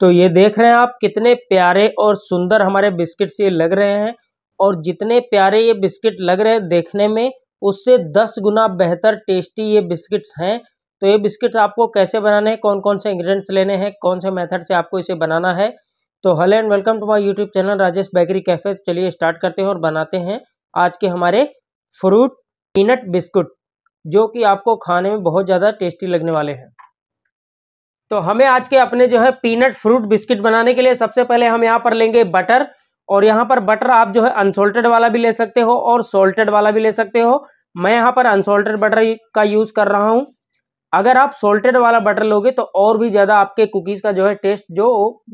तो ये देख रहे हैं आप कितने प्यारे और सुंदर हमारे बिस्किट्स ये लग रहे हैं और जितने प्यारे ये बिस्किट लग रहे हैं देखने में उससे दस गुना बेहतर टेस्टी ये बिस्किट्स हैं तो ये बिस्किट्स आपको कैसे बनाने हैं कौन कौन से इंग्रेडिएंट्स लेने हैं कौन से मेथड से आपको इसे बनाना है तो hello and welcome to my YouTube channel Rajesh bakery cafe चलिए स्टार्ट करते हैं और बनाते हैं आज के हमारे फ्रूट पीनट बिस्कुट जो कि आपको खाने में बहुत ज़्यादा टेस्टी लगने वाले हैं तो हमें आज के अपने जो है पीनट फ्रूट बिस्किट बनाने के लिए सबसे पहले हम यहाँ पर लेंगे बटर और यहाँ पर बटर आप जो है अनसोल्टेड वाला भी ले सकते हो और सोल्टेड वाला भी ले सकते हो मैं यहाँ पर अनसोल्टेड बटर का यूज़ कर रहा हूँ अगर आप सोल्टेड वाला बटर लोगे तो और भी ज़्यादा आपके कुकीज़ का जो है टेस्ट जो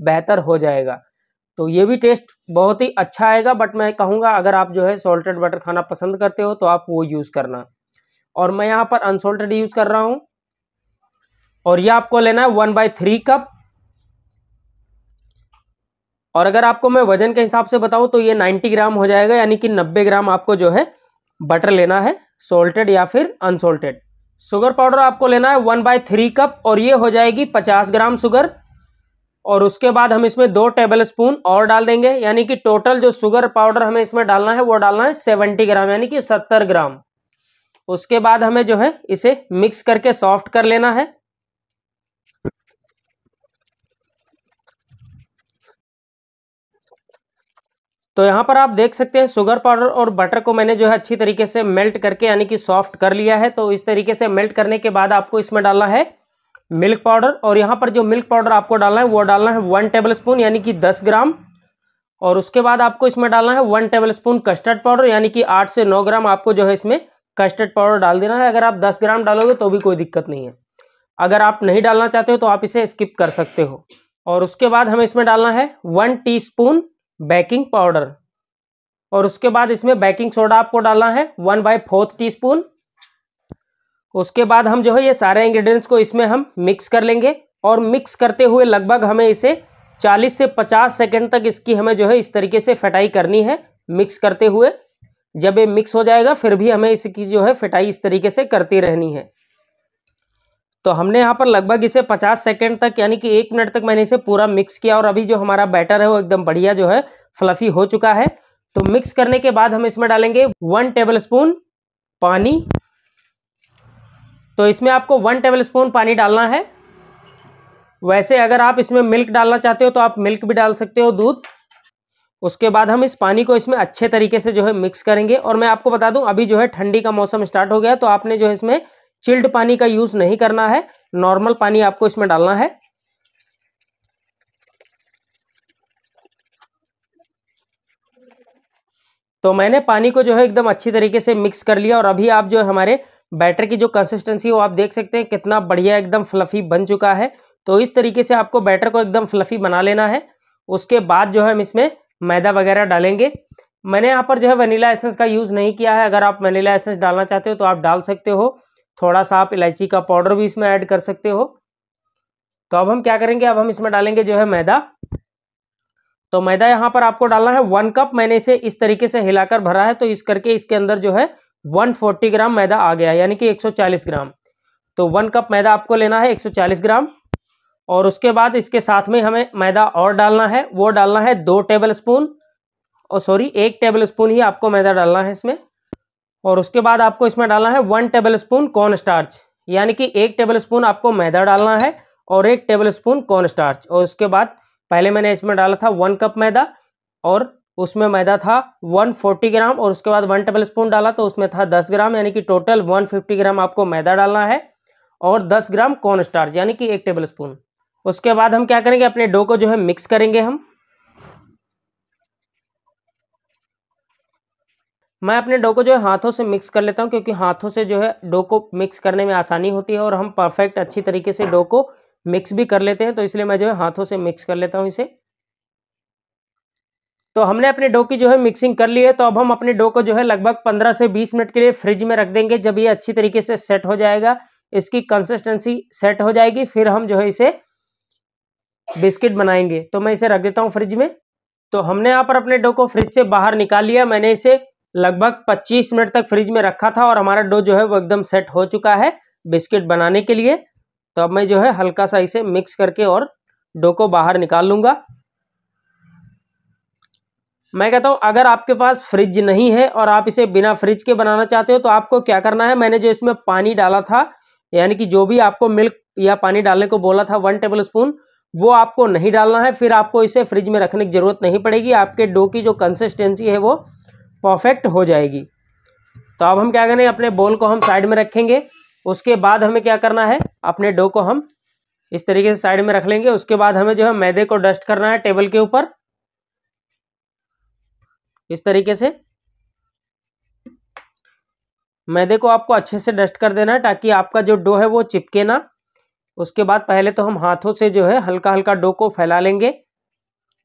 बेहतर हो जाएगा तो ये भी टेस्ट बहुत ही अच्छा आएगा बट मैं कहूँगा अगर आप जो है सोल्टेड बटर खाना पसंद करते हो तो आप वो यूज़ करना और मैं यहाँ पर अनसोल्टेड यूज़ कर रहा हूँ और ये आपको लेना है वन बाई थ्री कप और अगर आपको मैं वजन के हिसाब से बताऊं तो ये 90 ग्राम हो जाएगा यानी कि 90 ग्राम आपको जो है बटर लेना है सोल्टेड या फिर अनसोल्टेड शुगर पाउडर आपको लेना है वन बाय थ्री कप और ये हो जाएगी पचास ग्राम शुगर और उसके बाद हम इसमें दो टेबल स्पून और डाल देंगे यानी कि टोटल जो शुगर पाउडर हमें इसमें डालना है वो डालना है सेवेंटी ग्राम यानी कि सत्तर ग्राम उसके बाद हमें जो है इसे मिक्स करके सॉफ्ट कर लेना है तो यहाँ पर आप देख सकते हैं शुगर पाउडर और बटर को मैंने जो है अच्छी तरीके से मेल्ट करके यानी कि सॉफ्ट कर लिया है तो इस तरीके से मेल्ट करने के बाद आपको इसमें डालना है मिल्क पाउडर और यहाँ पर जो मिल्क पाउडर आपको डालना है वो डालना है वन टेबल स्पून यानी कि दस ग्राम और उसके बाद आपको इसमें डालना है one tablespoon custard powder यानी कि आठ से नौ ग्राम आपको जो है इसमें कस्टर्ड पाउडर डाल देना है अगर आप दस ग्राम डालोगे तो भी कोई दिक्कत नहीं है अगर आप नहीं डालना चाहते हो तो आप इसे स्किप कर सकते हो और उसके बाद हमें इसमें डालना है वन टीस्पून बेकिंग पाउडर और उसके बाद इसमें बेकिंग सोडा आपको डालना है one by fourth teaspoon उसके बाद हम जो है ये सारे इंग्रेडिएंट्स को इसमें हम मिक्स कर लेंगे और मिक्स करते हुए लगभग हमें इसे 40 से 50 सेकंड तक इसकी हमें जो है इस तरीके से फटाई करनी है मिक्स करते हुए जब ये मिक्स हो जाएगा फिर भी हमें इसकी जो है फटाई इस तरीके से करती रहनी है तो हमने यहाँ पर लगभग इसे 50 सेकंड तक यानी कि एक मिनट तक मैंने इसे पूरा मिक्स किया और अभी जो हमारा बैटर है वो एकदम बढ़िया जो है फ्लफी हो चुका है तो मिक्स करने के बाद हम इसमें डालेंगे वन टेबल स्पून पानी तो इसमें आपको वन टेबल स्पून पानी डालना है वैसे अगर आप इसमें मिल्क डालना चाहते हो तो आप मिल्क भी डाल सकते हो दूध उसके बाद हम इस पानी को इसमें अच्छे तरीके से जो है मिक्स करेंगे और मैं आपको बता दूं अभी जो है ठंडी का मौसम स्टार्ट हो गया तो आपने जो है इसमें चिल्ड पानी का यूज नहीं करना है नॉर्मल पानी आपको इसमें डालना है तो मैंने पानी को जो है एकदम अच्छी तरीके से मिक्स कर लिया और अभी आप जो है हमारे बैटर की जो कंसिस्टेंसी वो आप देख सकते हैं कितना बढ़िया एकदम फ्लफी बन चुका है तो इस तरीके से आपको बैटर को एकदम फ्लफी बना लेना है उसके बाद जो है हम इसमें मैदा वगैरह डालेंगे मैंने यहाँ पर जो है वनीला एसेंस का यूज़ नहीं किया है अगर आप वनीला एसेंस डालना चाहते हो तो आप डाल सकते हो थोड़ा सा आप इलायची का पाउडर भी इसमें ऐड कर सकते हो तो अब हम क्या करेंगे अब हम इसमें डालेंगे जो है मैदा तो मैदा यहाँ पर आपको डालना है वन कप मैंने इसे इस तरीके से हिलाकर भरा है तो इस करके इसके अंदर जो है 140 ग्राम मैदा आ गया यानी कि 140 ग्राम तो वन कप मैदा आपको लेना है 140 ग्राम और उसके बाद इसके साथ में हमें मैदा और डालना है वो डालना है दो टेबल स्पून और सॉरी एक टेबल स्पून ही आपको मैदा डालना है इसमें और उसके बाद आपको इसमें डालना है one tablespoon cornstarch यानी कि एक टेबल स्पून आपको मैदा डालना है और एक टेबल स्पून कॉर्न स्टार्च और उसके बाद पहले मैंने इसमें डाला था वन कप मैदा और उसमें मैदा था 140 ग्राम और उसके बाद वन टेबल स्पून डाला तो उसमें था 10 ग्राम यानी कि टोटल 150 ग्राम आपको मैदा डालना है और 10 ग्राम कॉर्न स्टार्च यानी कि एक टेबल स्पून उसके बाद हम क्या करेंगे अपने डो को जो है मिक्स करेंगे हम मैं अपने डो को जो है हाथों से मिक्स कर लेता हूँ क्योंकि हाथों से जो है डो को मिक्स करने में आसानी होती है और हम परफेक्ट अच्छी तरीके से डो को मिक्स भी कर लेते हैं तो इसलिए मैं जो है हाथों से मिक्स कर लेता हूँ इसे तो हमने अपने डो की जो है मिक्सिंग कर ली है तो अब हम अपने डो को जो है लगभग पंद्रह से बीस मिनट के लिए फ्रिज में रख देंगे जब ये अच्छी तरीके से सेट हो जाएगा इसकी कंसिस्टेंसी सेट हो जाएगी फिर हम जो है इसे बिस्किट बनाएंगे तो मैं इसे रख देता हूँ फ्रिज में तो हमने यहाँ पर अपने डो को फ्रिज से बाहर निकाल लिया मैंने इसे लगभग 25 मिनट तक फ्रिज में रखा था और हमारा डो जो है वो एकदम सेट हो चुका है बिस्किट बनाने के लिए तो अब मैं जो है हल्का सा इसे मिक्स करके और डो को बाहर निकाल लूँगा मैं कहता हूँ अगर आपके पास फ्रिज नहीं है और आप इसे बिना फ्रिज के बनाना चाहते हो तो आपको क्या करना है मैंने जो इसमें पानी डाला था यानी कि जो भी आपको मिल्क या पानी डालने को बोला था वन टेबल स्पून वो आपको नहीं डालना है फिर आपको इसे फ्रिज में रखने की ज़रूरत नहीं पड़ेगी आपके डो की जो कंसिस्टेंसी है वो परफेक्ट हो जाएगी तो अब हम क्या करें अपने बॉल को हम साइड में रखेंगे उसके बाद हमें क्या करना है अपने डो को हम इस तरीके से साइड में रख लेंगे उसके बाद हमें जो है मैदे को डस्ट करना है टेबल के ऊपर इस तरीके से मैदे को आपको अच्छे से डस्ट कर देना है ताकि आपका जो डो है वो चिपके ना उसके बाद पहले तो हम हाथों से जो है हल्का हल्का डो को फैला लेंगे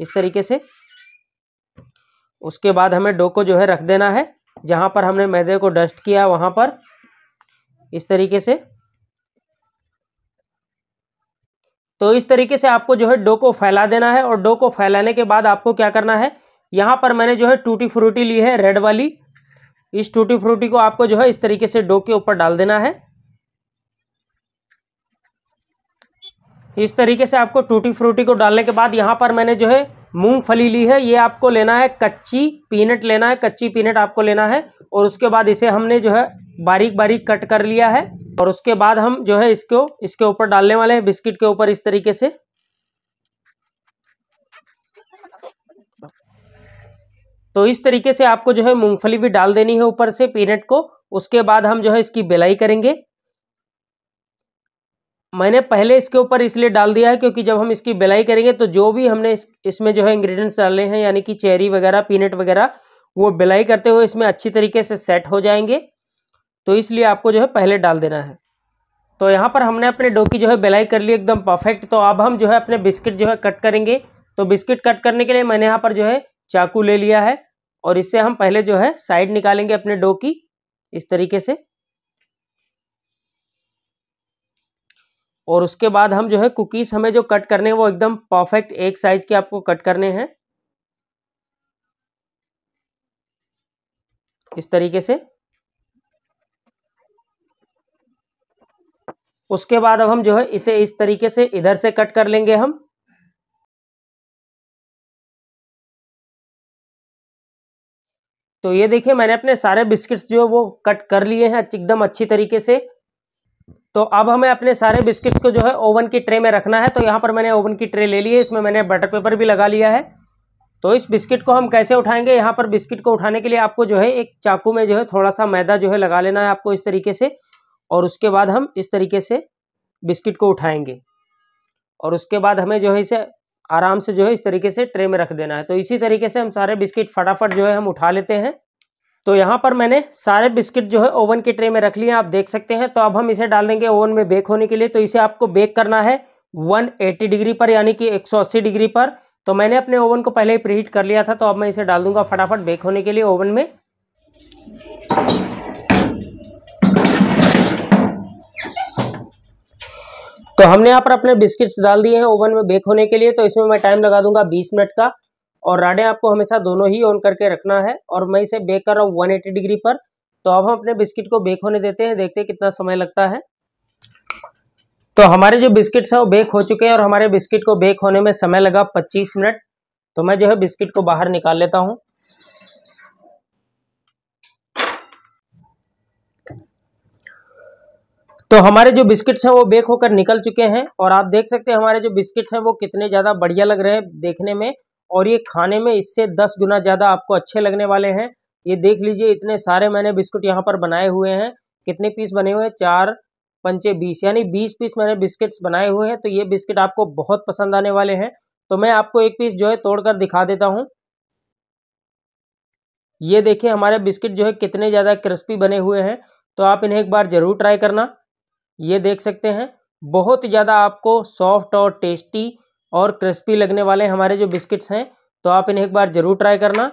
इस तरीके से उसके बाद हमें डो को जो है रख देना है जहाँ पर हमने मैदे को डस्ट किया वहाँ पर इस तरीके से तो इस तरीके से आपको जो है डो को फैला देना है और डो को फैलाने के बाद आपको क्या करना है यहाँ पर मैंने जो है टूटी फ्रूटी ली है रेड वाली इस टूटी फ्रूटी को आपको जो है इस तरीके से डो के ऊपर डाल देना है इस तरीके से आपको टूटी फ्रूटी को डालने के बाद यहाँ पर मैंने जो है मूंगफली ली है ये आपको लेना है कच्ची पीनट लेना है कच्ची पीनट आपको लेना है और उसके बाद इसे हमने जो है बारीक बारीक कट कर लिया है और उसके बाद हम जो है इसको इसके ऊपर डालने वाले हैं बिस्किट के ऊपर इस तरीके से तो इस तरीके से आपको जो है मूंगफली भी डाल देनी है ऊपर से पीनट को उसके बाद हम जो है इसकी बेलाई करेंगे मैंने पहले इसके ऊपर इसलिए डाल दिया है क्योंकि जब हम इसकी बेलाई करेंगे तो जो भी हमने इस इसमें जो है इंग्रेडिएंट्स डाले हैं यानी कि चेरी वगैरह पीनट वगैरह वो बेलाई करते हुए इसमें अच्छी तरीके से सेट हो जाएंगे तो इसलिए आपको जो है पहले डाल देना है तो यहाँ पर हमने अपने डो की जो है बेलाई कर ली एकदम परफेक्ट तो अब हम जो है अपने बिस्किट जो है कट करेंगे तो बिस्किट कट करने के लिए मैंने यहाँ पर जो है चाकू ले लिया है और इससे हम पहले जो है साइड निकालेंगे अपने डो की इस तरीके से और उसके बाद हम जो है कुकीज़ हमें जो कट करने हैं वो एकदम परफेक्ट एक साइज के आपको कट करने हैं इस तरीके से उसके बाद अब हम जो है इसे इस तरीके से इधर से कट कर लेंगे हम तो ये देखिए मैंने अपने सारे बिस्किट्स जो है वो कट कर लिए हैं एकदम अच्छी तरीके से तो अब हमें अपने सारे बिस्किट्स को जो है ओवन की ट्रे में रखना है तो यहाँ पर मैंने ओवन की ट्रे ले ली है इसमें मैंने बटर पेपर भी लगा लिया है तो इस बिस्किट को हम कैसे उठाएंगे यहाँ पर बिस्किट को उठाने के लिए आपको जो है एक चाकू में जो है थोड़ा सा मैदा जो है लगा लेना है आपको इस तरीके से और उसके बाद हम इस तरीके से बिस्किट को उठाएंगे और उसके बाद हमें जो है इसे आराम से जो है इस तरीके से ट्रे में रख देना है तो इसी तरीके से हम सारे बिस्किट फटाफट जो है हम उठा लेते हैं तो यहाँ पर मैंने सारे बिस्किट जो है ओवन के ट्रे में रख लिए आप देख सकते हैं तो अब हम इसे डाल देंगे ओवन में बेक होने के लिए तो इसे आपको बेक करना है 180 डिग्री पर यानी कि 180 डिग्री पर तो मैंने अपने ओवन को पहले ही प्रीहीट कर लिया था तो अब मैं इसे डाल दूंगा फटाफट बेक होने के लिए ओवन में तो हमने यहाँ पर अपने बिस्किट्स डाल दिए हैं ओवन में बेक होने के लिए तो इसमें मैं टाइम लगा दूंगा 20 मिनट का और राडे आपको हमेशा दोनों ही ऑन करके रखना है और मैं इसे बेक कर रहा हूँ वन एटी डिग्री पर तो अब हम अपने बिस्किट को बेक होने देते हैं देखते हैं कितना समय लगता है तो हमारे जो बिस्किट्स हैं वो बेक हो चुके हैं और हमारे बिस्किट को बेक होने में समय लगा पच्चीस मिनट तो मैं जो है बिस्किट को बाहर निकाल लेता हूँ तो हमारे जो बिस्किट्स हैं वो बेक होकर निकल चुके हैं और आप देख सकते हैं हमारे जो बिस्किट हैं वो कितने ज़्यादा बढ़िया लग रहे हैं देखने में और ये खाने में इससे दस गुना ज़्यादा आपको अच्छे लगने वाले हैं ये देख लीजिए इतने सारे मैंने बिस्कुट यहाँ पर बनाए हुए हैं कितने पीस बने हुए हैं चार पंचे बीस यानी बीस पीस मैंने बिस्किट्स बनाए हुए हैं तो ये बिस्किट आपको बहुत पसंद आने वाले हैं तो मैं आपको एक पीस जो है तोड़कर दिखा देता हूँ ये देखिए हमारे बिस्किट जो है कितने ज़्यादा क्रिस्पी बने हुए हैं तो आप इन्हें एक बार ज़रूर ट्राई करना ये देख सकते हैं बहुत ज़्यादा आपको सॉफ्ट और टेस्टी और क्रिस्पी लगने वाले हमारे जो बिस्किट्स हैं तो आप इन्हें एक बार ज़रूर ट्राई करना